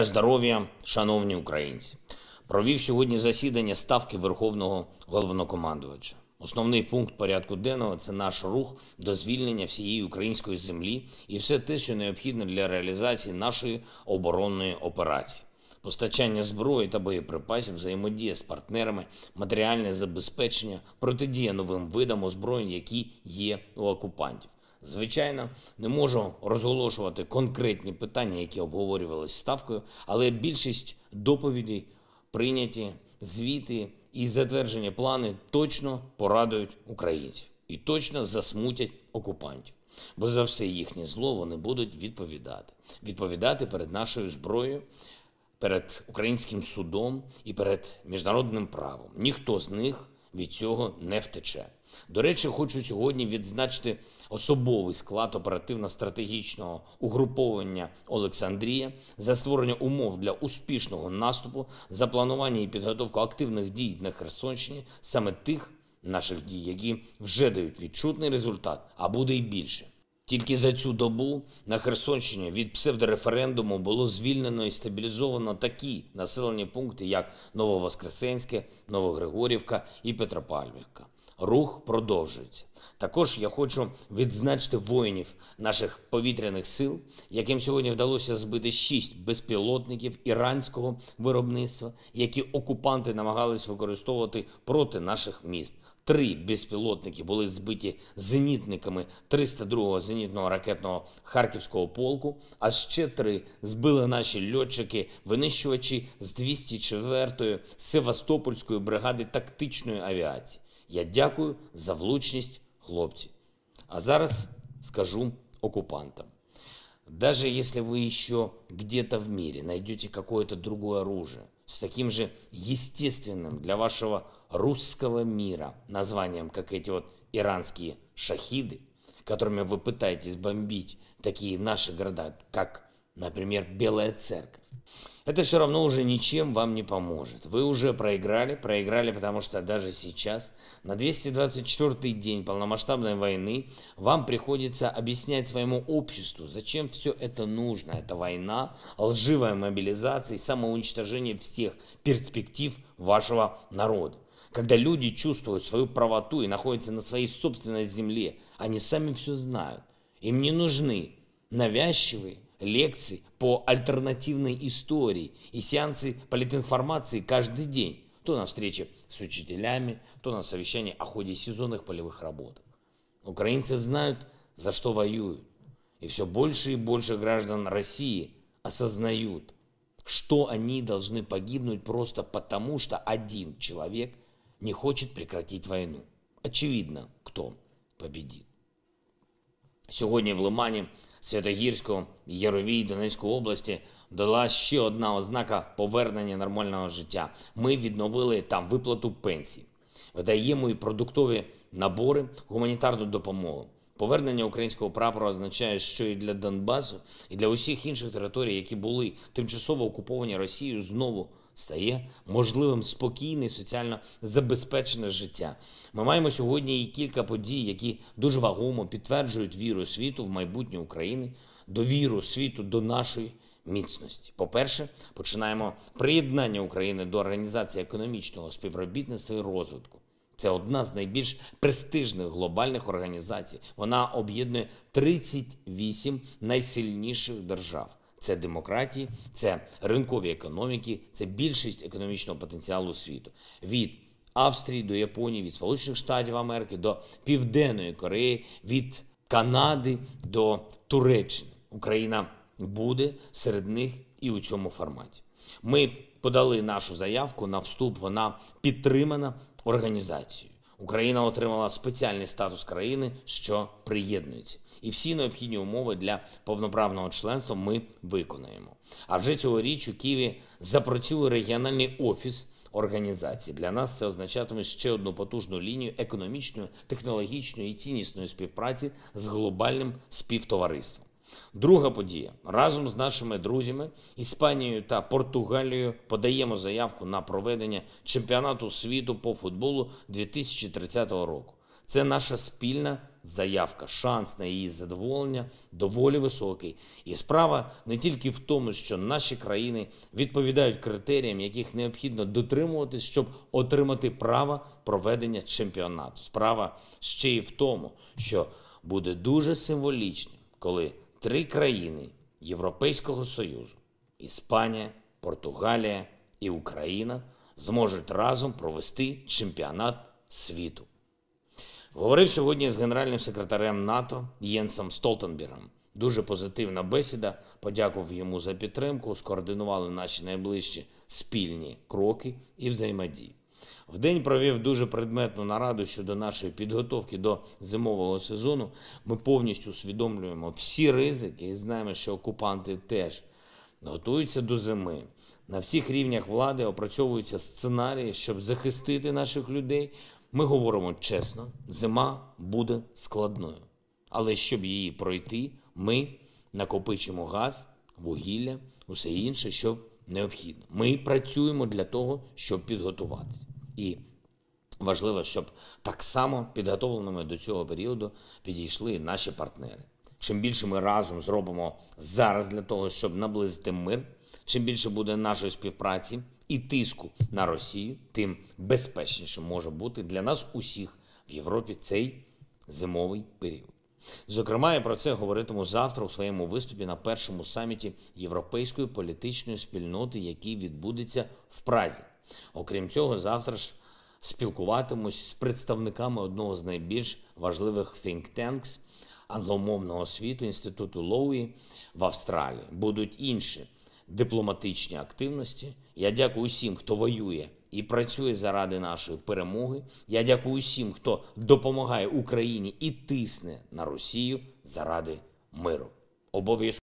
Здоров'я, шановні українці, провів сьогодні засідання ставки Верховного головнокомандувача. Основний пункт порядку денного це наш рух до звільнення всієї української землі і все те, що необхідно для реалізації нашої оборонної операції, постачання зброї та боєприпасів, взаємодія з партнерами, матеріальне забезпечення, протидія новим видам озброєнь, які є у окупантів. Звичайно, не можу розголошувати конкретні питання, які обговорювалися ставкою, але більшість доповідей прийняті звіти і затверджені плани точно порадують українців і точно засмутять окупантів. Бо за все їхнє зло вони будуть відповідати, відповідати перед нашою зброєю, перед українським судом і перед міжнародним правом. Ніхто з них від цього не втече. До речі, хочу сьогодні відзначити особовий склад оперативно-стратегічного угруповання Олександрія за створення умов для успішного наступу, за планування і підготовку активних дій на Херсонщині, саме тих наших дій, які вже дають відчутний результат, а буде й більше. Тільки за цю добу на Херсонщині від псевдореферендуму було звільнено і стабілізовано такі населені пункти, як Нововоскресенське, Новогригорівка і Петропавлівка рух продовжується. Також я хочу відзначити воїнів наших повітряних сил, яким сьогодні вдалося збити шість безпілотників іранського виробництва, які окупанти намагались використовувати проти наших міст. Три безпілотники були збиті зенітниками 302-го зенітного ракетного харківського полку. А ще три збили наші льотчики, винищувачі з 204-ї Севастопольської бригади тактичної авіації. Я дякую за влучність, хлопці. А зараз скажу оккупантам. Даже если вы еще где-то в мире найдете какое-то другое оружие с таким же естественным для вашего русского мира названием, как эти вот иранские шахиды, которыми вы пытаетесь бомбить такие наши города, как, например, Белая Церковь, это все равно уже ничем вам не поможет. Вы уже проиграли, проиграли, потому что даже сейчас, на 224 день полномасштабной войны, вам приходится объяснять своему обществу, зачем все это нужно. Это война, лживая мобилизация и самоуничтожение всех перспектив вашего народа когда люди чувствуют свою правоту и находятся на своей собственной земле, они сами все знают. Им не нужны навязчивые, лекции по альтернативной истории и сеансы политинформации каждый день. То на встрече с учителями, то на совещании о ходе сезонных полевых работ. Украинцы знают, за что воюют. И все больше и больше граждан России осознают, что они должны погибнуть просто потому, что один человек не хочет прекратить войну. Очевидно, кто победит. Сьогодні в Лимані Святогірську, Яровій, Донецької області дала ще одна ознака повернення нормального життя. Ми відновили там виплату пенсій, видаємо і продуктові набори, гуманітарну допомогу. Повернення українського прапора означає, що і для Донбасу, і для усіх інших територій, які були тимчасово окуповані Росією, знову стає можливим спокійне соціально забезпечене життя. Ми маємо сьогодні і кілька подій, які дуже вагомо підтверджують віру світу в майбутнє України, довіру світу до нашої. Міцності, по-перше, починаємо приєднання України до організації економічного співробітництва і розвитку. Це одна з найбільш престижних глобальних організацій. Вона об'єднує 38 найсильніших держав. Це демократії, це ринкові економіки, це більшість економічного потенціалу світу. Від Австрії до Японії, від Сполучених Штатів Америки до Південної Кореї, від Канади до Туреччини. Україна буде серед них і у цьому форматі. Ми подали нашу заявку на вступ. Вона підтримана організацію. Україна отримала спеціальний статус країни, що приєднується, і всі необхідні умови для повноправного членства ми виконаємо. А вже цьогоріч у Києві запрацює регіональний офіс організації. Для нас це означатиме ще одну потужну лінію економічної, технологічної і ціннісної співпраці з глобальним співтовариством. Друга подія разом з нашими друзями Іспанією та Португалією подаємо заявку на проведення чемпіонату світу по футболу 2030 року. Це наша спільна заявка, шанс на її задоволення доволі високий. І справа не тільки в тому, що наші країни відповідають критеріям, яких необхідно дотримуватись, щоб отримати право проведення чемпіонату. Справа ще й в тому, що буде дуже символічним, коли три країни Європейського Союзу Іспанія, Португалія і Україна зможуть разом провести чемпіонат світу. Говорив сьогодні з генеральним секретарем НАТО Єнсом Столтенбергом. Дуже позитивна бесіда. Подякував йому за підтримку. Скоординували наші найближчі спільні кроки і взаємодії. В день провів дуже предметну нараду щодо нашої підготовки до зимового сезону. Ми повністю усвідомлюємо всі ризики і знаємо, що окупанти теж готуються до зими. На всіх рівнях влади опрацьовуються сценарії, щоб захистити наших людей. Ми говоримо чесно, зима буде складною. Але щоб її пройти, ми накопичимо газ, вугілля, усе інше, що необхідно. Ми працюємо для того, щоб підготуватися. І важливо, щоб так само підготовленими до цього періоду підійшли наші партнери. Чим більше ми разом зробимо зараз для того, щоб наблизити мир, чим більше буде нашої співпраці і тиску на Росію, тим безпечніше може бути для нас усіх в Європі цей зимовий період. Зокрема, я про це говоритиму завтра у своєму виступі на першому саміті Європейської політичної спільноти, який відбудеться в Празі. Окрім цього, завтра ж спілкуватимусь з представниками одного з найбільш важливих think tanks англомовного світу інституту Лоуї в Австралії. Будуть інші дипломатичні активності. Я дякую усім, хто воює і працює заради нашої перемоги. Я дякую усім, хто допомагає Україні і тисне на Росію заради миру. Обов'язково.